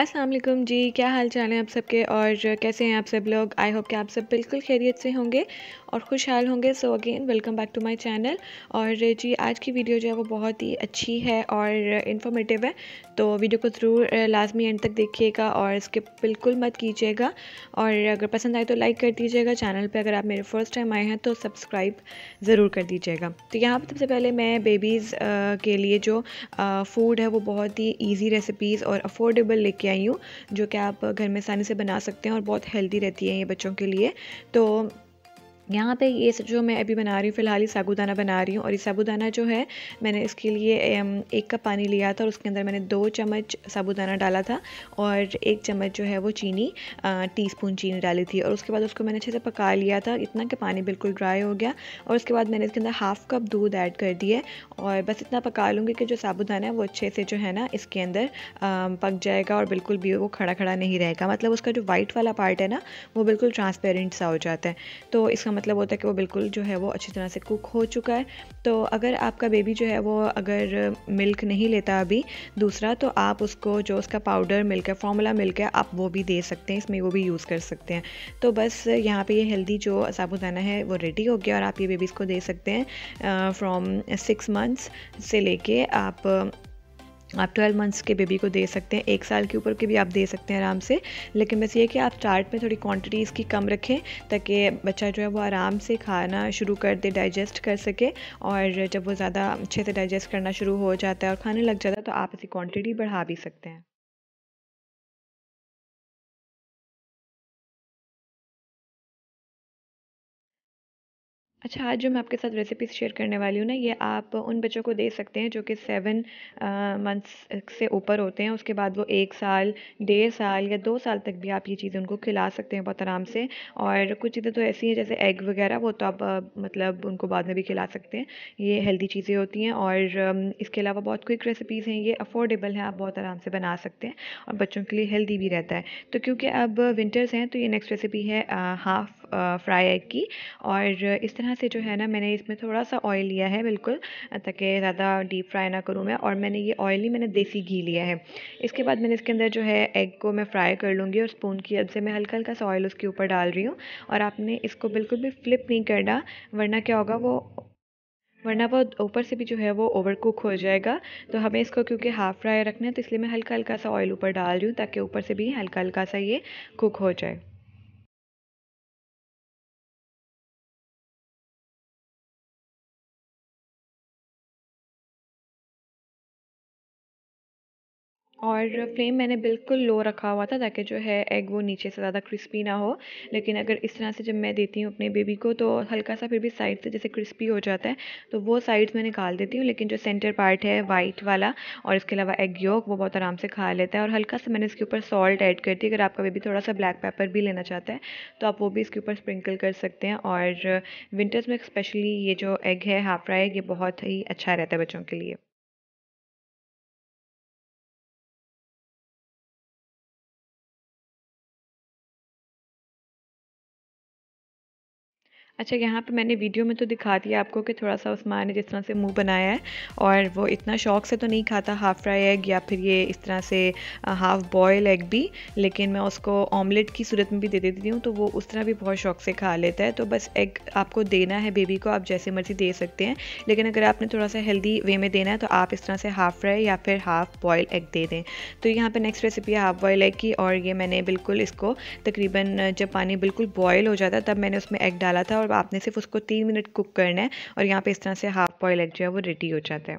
अस्सलाम वालेकुम जी क्या हाल चाल हैं आप सबके और कैसे हैं आप सब लोग आई होप कि आप सब बिल्कुल खैरियत से होंगे और खुशहाल होंगे so again welcome back to my channel और जी आज की वीडियो जो है वो बहुत ही अच्छी है और इन्फॉर्मेटिव है तो वीडियो को ज़रूर लाजमी एंड तक देखिएगा और इसके बिल्कुल मत कीजिएगा और अगर पसंद आए तो लाइक कर दीजिएगा चैनल पर अगर आप मेरे फर्स्ट टाइम आए हैं तो सब्सक्राइब ज़रूर कर दीजिएगा तो यहाँ पर सबसे पहले मैं बेबीज़ के लिए जो फ़ूड है वो बहुत ही ईजी रेसिपीज़ और अफोर्डेबल लिख लेके आई हूँ जो कि आप घर में आसानी से बना सकते हैं और बहुत हेल्दी रहती है ये बच्चों के लिए तो यहाँ पे ये जो मैं अभी बना रही हूँ फ़िलहाल ही साबुदाना बना रही हूँ और ये साबुदाना जो है मैंने इसके लिए एक कप पानी लिया था और उसके अंदर मैंने दो चम्मच साबुदाना डाला था और एक चम्मच जो है वो चीनी टीस्पून चीनी डाली थी और उसके बाद उसको मैंने अच्छे से पका लिया था इतना कि पानी बिल्कुल ड्राई हो गया और उसके बाद मैंने इसके अंदर हाफ़ कप दूध ऐड कर दिए और बस इतना पका लूँगी कि जो साबुदाना है वो अच्छे से जो है ना इसके अंदर पक जाएगा और बिल्कुल भी वो खड़ा खड़ा नहीं रहेगा मतलब उसका जो वाइट वाला पार्ट है ना वो बिल्कुल ट्रांसपेरेंट सा हो जाता है तो इसका इसका मतलब होता है कि वो बिल्कुल जो है वो अच्छी तरह से कुक हो चुका है तो अगर आपका बेबी जो है वो अगर मिल्क नहीं लेता अभी दूसरा तो आप उसको जो उसका पाउडर मिल्क है फॉर्मूला मिल्क है आप वो भी दे सकते हैं इसमें वो भी यूज़ कर सकते हैं तो बस यहाँ पे ये हेल्दी जो साबुदाना है वो रेडी हो गया और आप ये बेबीज़ को दे सकते हैं फ्रॉम सिक्स मंथ्स से लेके आप आप ट्वेल्व मंथ्स के बेबी को दे सकते हैं एक साल के ऊपर के भी आप दे सकते हैं आराम से लेकिन बस ये कि आप स्टार्ट में थोड़ी क्वांटिटी इसकी कम रखें ताकि बच्चा जो है वो आराम से खाना शुरू कर दे डाइजेस्ट कर सके और जब वो ज़्यादा अच्छे से डाइजेस्ट करना शुरू हो जाता है और खाने लग जाता है तो आप इसकी क्वान्टिटी बढ़ा भी सकते हैं अच्छा आज जो मैं आपके साथ रेसिपीज शेयर करने वाली हूँ ना ये आप उन बच्चों को दे सकते हैं जो कि सेवन मंथ्स से ऊपर होते हैं उसके बाद वो एक साल डेढ़ साल या दो साल तक भी आप ये चीज़ें उनको खिला सकते हैं बहुत आराम से और कुछ चीज़ें तो ऐसी हैं जैसे एग वगैरह वो तो आप आ, मतलब उनको बाद में भी खिला सकते हैं ये हेल्दी चीज़ें होती हैं और इसके अलावा बहुत क्विक रेसिपीज़ हैं ये अफोर्डेबल हैं आप बहुत आराम से बना सकते हैं और बच्चों के लिए हेल्दी भी रहता है तो क्योंकि अब विंटर्स हैं तो ये नेक्स्ट रेसिपी है हाफ़ फ्राई एग की और इस तरह से जो है ना मैंने इसमें थोड़ा सा ऑयल लिया है बिल्कुल ताकि ज़्यादा डीप फ्राई ना करूँ मैं और मैंने ये ऑयल ही मैंने देसी घी लिया है इसके बाद मैंने इसके अंदर जो है एग को मैं फ्राई कर लूँगी और स्पून की अब से मैं हल्का हल्का सा ऑयल उसके ऊपर डाल रही हूँ और आपने इसको बिल्कुल भी फ्लिप नहीं करना वरना क्या होगा वो वरना वो ऊपर से भी जो है वो ओवर कुक हो जाएगा तो हमें इसको क्योंकि हाफ़ फ्राई रखना है तो इसलिए मैं हल्का हल्का सा ऑयल ऊपर डाल रही हूँ ताकि ऊपर से भी हल्का हल्का सा ये कुक हो जाए और फ्लेम मैंने बिल्कुल लो रखा हुआ था ताकि जो है एग वो नीचे से ज़्यादा क्रिस्पी ना हो लेकिन अगर इस तरह से जब मैं देती हूँ अपने बेबी को तो हल्का सा फिर भी साइड से जैसे क्रिस्पी हो जाता है तो वो साइड्स मैं निकाल देती हूँ लेकिन जो सेंटर पार्ट है वाइट वाला और इसके अलावा एग योग वो बहुत आराम से खा लेता है और हल्का सा मैंने इसके ऊपर सॉल्ट ऐड कर दी अगर आपका बेबी थोड़ा सा ब्लैक पेपर भी लेना चाहता है तो आप वो भी इसके ऊपर स्प्रिंकल कर सकते हैं और विंटर्स में स्पेशली ये जो एग है हाफ फ्राई ये बहुत ही अच्छा रहता है बच्चों के लिए अच्छा यहाँ पे मैंने वीडियो में तो दिखा दिया आपको कि थोड़ा सा माँ ने जिस तरह से मुंह बनाया है और वो इतना शौक से तो नहीं खाता हाफ़ फ्राई एग या फिर ये इस तरह से हाफ़ बॉयल एग भी लेकिन मैं उसको ऑमलेट की सूरत में भी दे देती हूँ तो वो उस तरह भी बहुत शौक से खा लेता है तो बस एग आपको देना है बेबी को आप जैसे मर्ज़ी दे सकते हैं लेकिन अगर आपने थोड़ा सा हेल्दी वे में देना है तो आप इस तरह से हाफ़ फ्राई या फिर हाफ़ बॉयल एग दे दें तो यहाँ पर नेक्स्ट रेसिपी है हाफ़ बॉयल एग की और ये मैंने बिल्कुल इसको तकरीबन जब पानी बिल्कुल बॉयल हो जाता तब मैंने उसमें एग डाला था और आपने सिर्फ उसको तीन मिनट कुक करना है और यहाँ पे इस तरह से हाफ बॉयल एग जो है वो रेडी हो जाता है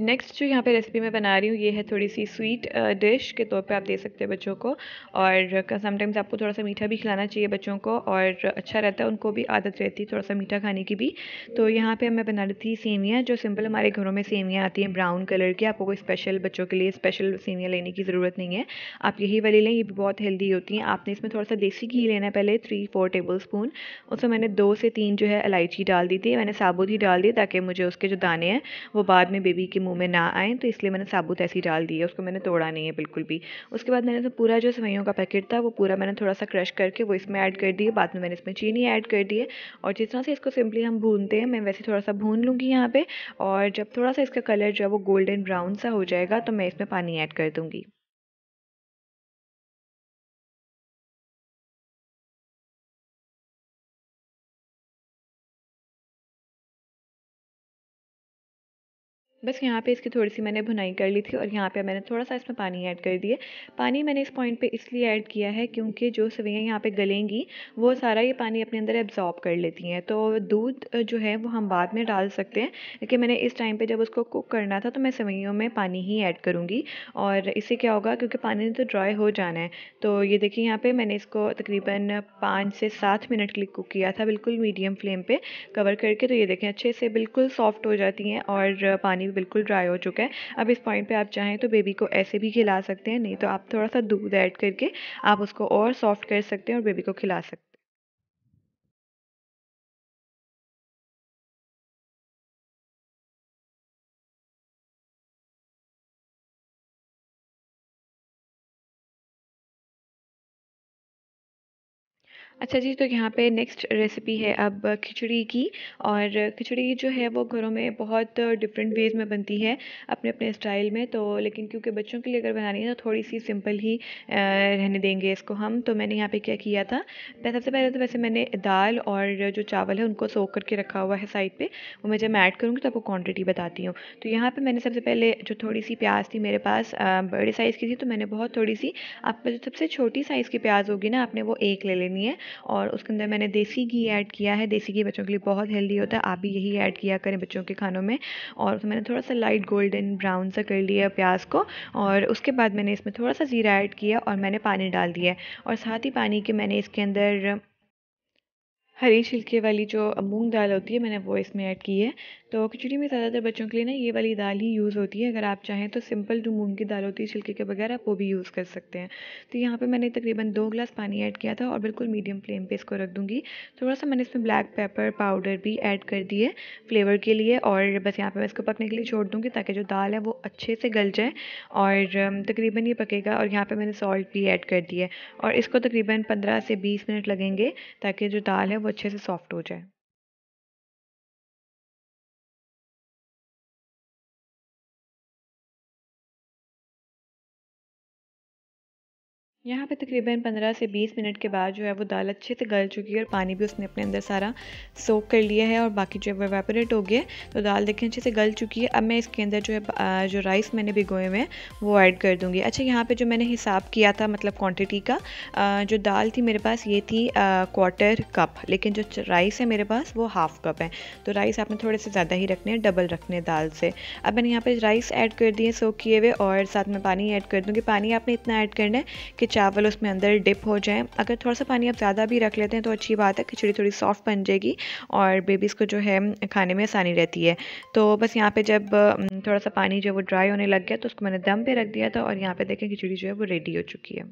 नेक्स्ट जो यहाँ पे रेसिपी मैं बना रही हूँ ये है थोड़ी सी स्वीट डिश के तौर पे आप दे सकते हैं बच्चों को और समटाइम्स आपको थोड़ा सा मीठा भी खिलाना चाहिए बच्चों को और अच्छा रहता है उनको भी आदत रहती है थोड़ा सा मीठा खाने की भी तो यहाँ पर मैं बना रही थी सेवियाँ जो सिंपल हमारे घरों में सेवियाँ आती हैं ब्राउन कलर की आपको कोई स्पेशल बच्चों के लिए स्पेशल सेवियाँ लेने की ज़रूरत नहीं है आप यही वाली लें ये भी बहुत हेल्दी होती हैं आपने इसमें थोड़ा सा देसी घी लेना है पहले थ्री फोर टेबल स्पून उसमें मैंने दो से तीन जो है इलायची डाल दी थी मैंने साबुत ही डाल दी ताकि मुझे उसके जो दाने हैं वो बाद में बेबी के मुंह में ना आए तो इसलिए मैंने साबुत ऐसी डाल दी है उसको मैंने तोड़ा नहीं है बिल्कुल भी उसके बाद मैंने तो पूरा जो सेवैयों का पैकेट था वो पूरा मैंने थोड़ा सा क्रश करके वो इसमें ऐड कर दिए बाद में मैंने इसमें चीनी ऐड कर दी है और जिस तरह से इसको सिंपली हम भूनते हैं मैं वैसे थोड़ा सा भून लूँगी यहाँ पर और जब थोड़ा सा इसका कलर जो है वो गोल्डन ब्राउन सा हो जाएगा तो मैं इसमें पानी ऐड कर दूँगी बस यहाँ पे इसकी थोड़ी सी मैंने भुनाई कर ली थी और यहाँ पे मैंने थोड़ा सा इसमें पानी ऐड कर दिया पानी मैंने इस पॉइंट पे इसलिए ऐड किया है क्योंकि जो सवैयाँ यहाँ पे गलेंगी वो सारा ये पानी अपने अंदर एब्जॉर्ब कर लेती हैं तो दूध जो है वो हम बाद में डाल सकते हैं लेकिन मैंने इस टाइम पर जब उसको कुक करना था तो मैं सवैयों में पानी ही ऐड करूँगी और इससे क्या होगा क्योंकि पानी तो ड्राई हो जाना है तो ये देखिए यहाँ पर मैंने इसको तकरीबन पाँच से सात मिनट के लिए कुक किया था बिल्कुल मीडियम फ्लेम पर कवर करके तो ये देखें अच्छे से बिल्कुल सॉफ्ट हो जाती हैं और पानी बिल्कुल ड्राई हो चुका है अब इस पॉइंट पे आप चाहें तो बेबी को ऐसे भी खिला सकते हैं नहीं तो आप थोड़ा सा दूध ऐड करके आप उसको और सॉफ्ट कर सकते हैं और बेबी को खिला सकते हैं अच्छा जी तो यहाँ पे नेक्स्ट रेसिपी है अब खिचड़ी की और खिचड़ी जो है वो घरों में बहुत डिफरेंट वेज़ में बनती है अपने अपने स्टाइल में तो लेकिन क्योंकि बच्चों के लिए अगर बनानी है तो थोड़ी सी सिंपल ही रहने देंगे इसको हम तो मैंने यहाँ पे क्या किया था सबसे पहले तो वैसे मैंने दाल और जो चावल है उनको सोख करके रखा हुआ है साइड पर वो मैं जब मैं ऐड करूँगी तो आपको क्वान्टिटी बताती हूँ तो यहाँ पर मैंने सबसे पहले जो थोड़ी सी प्याज थी मेरे पास बड़े साइज़ की थी तो मैंने बहुत थोड़ी सी आप जो सबसे छोटी साइज़ की प्याज होगी ना आपने वो एक ले लेनी है और उसके अंदर मैंने देसी घी ऐड किया है देसी घी बच्चों के लिए बहुत हेल्दी होता है आप भी यही ऐड किया करें बच्चों के खानों में और उसमें मैंने थोड़ा सा लाइट गोल्डन ब्राउन सा कर लिया प्याज को और उसके बाद मैंने इसमें थोड़ा सा ज़ीरा ऐड किया और मैंने पानी डाल दिया और साथ ही पानी के मैंने इसके अंदर हरी छिलके वाली जो मूंग दाल होती है मैंने वो इसमें ऐड की है तो खिचड़ी में ज़्यादातर बच्चों के लिए ना ये वाली दाल ही यूज़ होती है अगर आप चाहें तो सिंपल जो मूंग की दाल होती है छिलके के बगैर आप वो भी यूज़ कर सकते हैं तो यहाँ पे मैंने तकरीबन दो ग्लास पानी ऐड किया था और बिल्कुल मीडियम फ्लेम पे इसको रख दूँगी थोड़ा सा मैंने इसमें ब्लैक पेपर पाउडर भी ऐड कर दिए फ्लेवर के लिए और बस यहाँ पर मैं इसको पकने के लिए छोड़ दूँगी ताकि जो दाल है वो अच्छे से गल जाए और तकरीबन ये पकेगा और यहाँ पर मैंने सॉल्ट भी ऐड कर दिया और इसको तकरीबन पंद्रह से बीस मिनट लगेंगे ताकि जो दाल है वो अच्छे से सॉफ्ट हो जाए यहाँ पे तकरीबन 15 से 20 मिनट के बाद जो है वो दाल अच्छे से गल चुकी है और पानी भी उसने अपने अंदर सारा सोख कर लिया है और बाकी जो है वो वेपोरेट हो गया तो दाल देखें अच्छे से गल चुकी है अब मैं इसके अंदर जो है जो राइस मैंने भिगोए हुए हैं वो ऐड कर दूँगी अच्छा यहाँ पे जो मैंने हिसाब किया था मतलब क्वान्टिटी का जो दाल थी मेरे पास ये थी क्वार्टर कप लेकिन जो राइस है मेरे पास वो हाफ़ कप है तो राइस आपने थोड़े से ज़्यादा ही रखने हैं डबल रखने दाल से अब मैंने यहाँ पर राइस ऐड कर दिए सोख किए हुए और साथ में पानी ऐड कर दूँगी पानी आपने इतना ऐड करना है कि चावल उसमें अंदर डिप हो जाए अगर थोड़ा सा पानी आप ज़्यादा भी रख लेते हैं तो अच्छी बात है खिचड़ी थोड़ी सॉफ्ट बन जाएगी और बेबीज़ को जो है खाने में आसानी रहती है तो बस यहाँ पर जब थोड़ा सा पानी जो है वो ड्राई होने लग गया तो उसको मैंने दम पर रख दिया था और यहाँ पर देखें खिचड़ी जो है वो रेडी हो चुकी है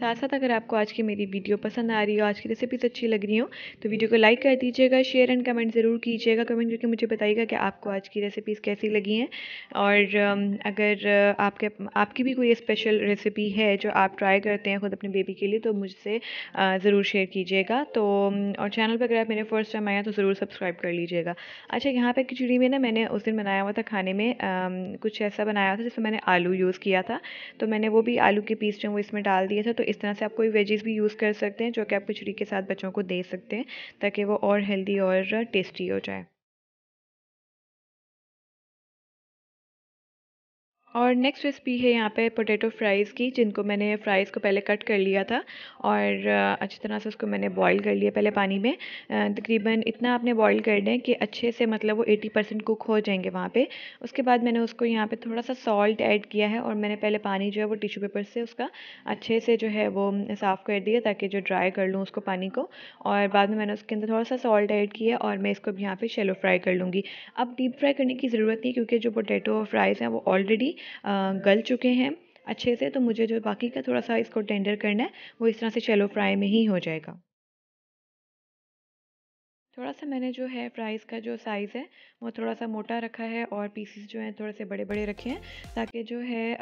साथ साथ अगर आपको आज की मेरी वीडियो पसंद आ रही हो आज की रेसिपीज अच्छी लग रही हो तो वीडियो को लाइक कर दीजिएगा शेयर एंड कमेंट ज़रूर कीजिएगा कमेंट करके मुझे बताइएगा कि आपको आज की रेसिपीज़ कैसी लगी हैं और um, अगर uh, आपके आपकी भी कोई स्पेशल रेसिपी है जो आप ट्राई करते हैं ख़ुद अपने बेबी के लिए तो मुझसे uh, ज़रूर शेयर कीजिएगा तो um, और चैनल पर अगर आप मेरे फर्स्ट टाइम आया तो ज़रूर सब्सक्राइब कर लीजिएगा अच्छा यहाँ पर खिचड़ी में ना मैंने उस दिन बनाया हुआ था खाने में um, कुछ ऐसा बनाया था जिसमें मैंने आलू यूज़ किया था तो मैंने वो भी आलू के पीस जो वो इसमें डाल दिया था तो इस तरह से आप कोई वेजेस भी यूज़ कर सकते हैं जो कि आप खिचड़ी के साथ बच्चों को दे सकते हैं ताकि वो और हेल्दी और टेस्टी हो जाए और नेक्स्ट रेसिपी है यहाँ पे पोटैटो फ्राइज़ की जिनको मैंने फ्राइज़ को पहले कट कर लिया था और अच्छी तरह से उसको मैंने बॉईल कर लिया पहले पानी में तकरीबन इतना आपने बॉईल कर दें कि अच्छे से मतलब वो 80 परसेंट कुक हो जाएंगे वहाँ पे उसके बाद मैंने उसको यहाँ पे थोड़ा सा सॉल्ट ऐड किया है और मैंने पहले पानी जो है वो टिशू पेपर से उसका अच्छे से जो है वो साफ़ कर दिया ताकि जो ड्राई कर लूँ उसको पानी को और बाद में मैंने उसके अंदर थोड़ा सा सॉल्ट ऐड किया और मैं इसको भी यहाँ पर शेलो फ्राई कर लूँगी अब डीप फ्राई करने की ज़रूरत नहीं क्योंकि जो पोटैटो फ्राइज़ हैं वो ऑलरेडी गल चुके हैं अच्छे से तो मुझे जो बाकी का थोड़ा सा इसको टेंडर करना है वो इस तरह से चलो फ्राई में ही हो जाएगा थोड़ा सा मैंने जो है फ्राइज़ का जो साइज़ है वो थोड़ा सा मोटा रखा है और पीसेस जो हैं थोड़े से बड़े बड़े रखे हैं ताकि जो है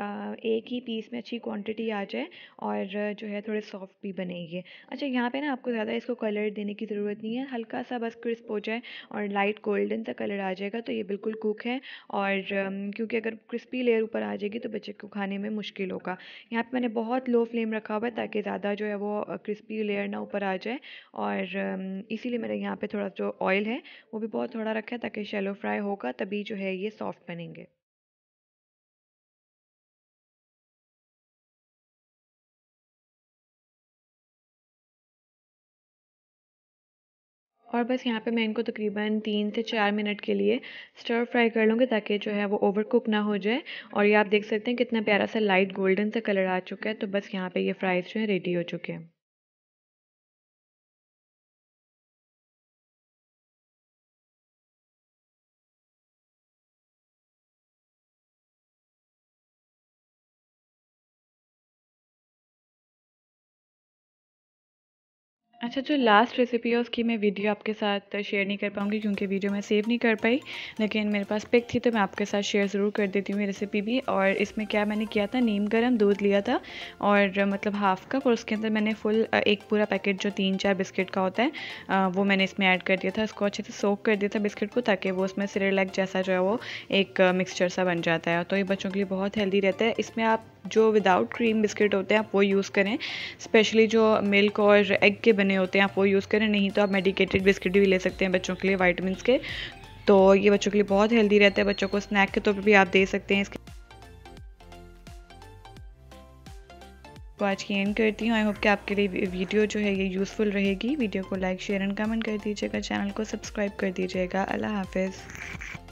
एक ही पीस में अच्छी क्वांटिटी आ जाए और जो है थोड़े सॉफ्ट भी बनेंगे अच्छा यहाँ पे ना आपको ज़्यादा इसको कलर देने की ज़रूरत नहीं है हल्का सा बस क्रिस्प हो जाए और लाइट गोल्डन सा कलर आ जाएगा तो ये बिल्कुल कुक है और क्योंकि अगर क्रिस्पी लेयर ऊपर आ जाएगी तो बच्चे को खाने में मुश्किल होगा यहाँ पर मैंने बहुत लो फ्लेम रखा हुआ है ताकि ज़्यादा जो है वो क्रिस्पी लेयर ना ऊपर आ जाए और इसीलिए मेरे यहाँ पर थोड़ा जो ऑयल है वो भी बहुत थोड़ा रखा है ताकि शेल शैलो फ्राई होगा तभी जो है ये सॉफ्ट बनेंगे और बस यहाँ पे मैं इनको तकरीबन तीन से चार मिनट के लिए स्टर फ्राई कर लूँगी ताकि जो है वो ओवर कुक ना हो जाए और ये आप देख सकते हैं कितना प्यारा सा लाइट गोल्डन सा कलर आ चुका है तो बस यहाँ पे ये फ्राइज़ जो है रेडी हो चुके हैं अच्छा जो लास्ट रेसिपी है उसकी मैं वीडियो आपके साथ शेयर नहीं कर पाऊँगी क्योंकि वीडियो मैं सेव नहीं कर पाई लेकिन मेरे पास पिक थी तो मैं आपके साथ शेयर ज़रूर कर देती हूँ ये रेसिपी भी और इसमें क्या मैंने किया था नीम गरम दूध लिया था और मतलब हाफ़ कप और उसके अंदर मैंने फुल एक पूरा पैकेट जो तीन चार बिस्किट का होता है वो मैंने इसमें ऐड कर दिया था उसको अच्छे से सोख कर दिया था बिस्किट को ताकि वो उसमें सिरेलैक जैसा जो है वो एक मिक्सचर सा बन जाता है तो ये बच्चों के लिए बहुत हेल्दी रहता है इसमें आप जो विदाउट क्रीम बिस्किट होते हैं आप वो यूज़ करें स्पेशली जो मिल्क और एग के बने होते हैं आप वो यूज़ करें नहीं तो आप मेडिकेटेड बिस्किट भी ले सकते हैं बच्चों के लिए वाइटमिन के तो ये बच्चों के लिए बहुत हेल्दी रहता है बच्चों को स्नैक के तौर तो पर भी आप दे सकते हैं इसके तो आज की एंड करती हूँ आई होप कि आपके लिए वीडियो जो है ये यूज़फुल रहेगी वीडियो को लाइक शेयर एंड कमेंट कर दीजिएगा चैनल को सब्सक्राइब कर दीजिएगा अल्लाह हाफिज़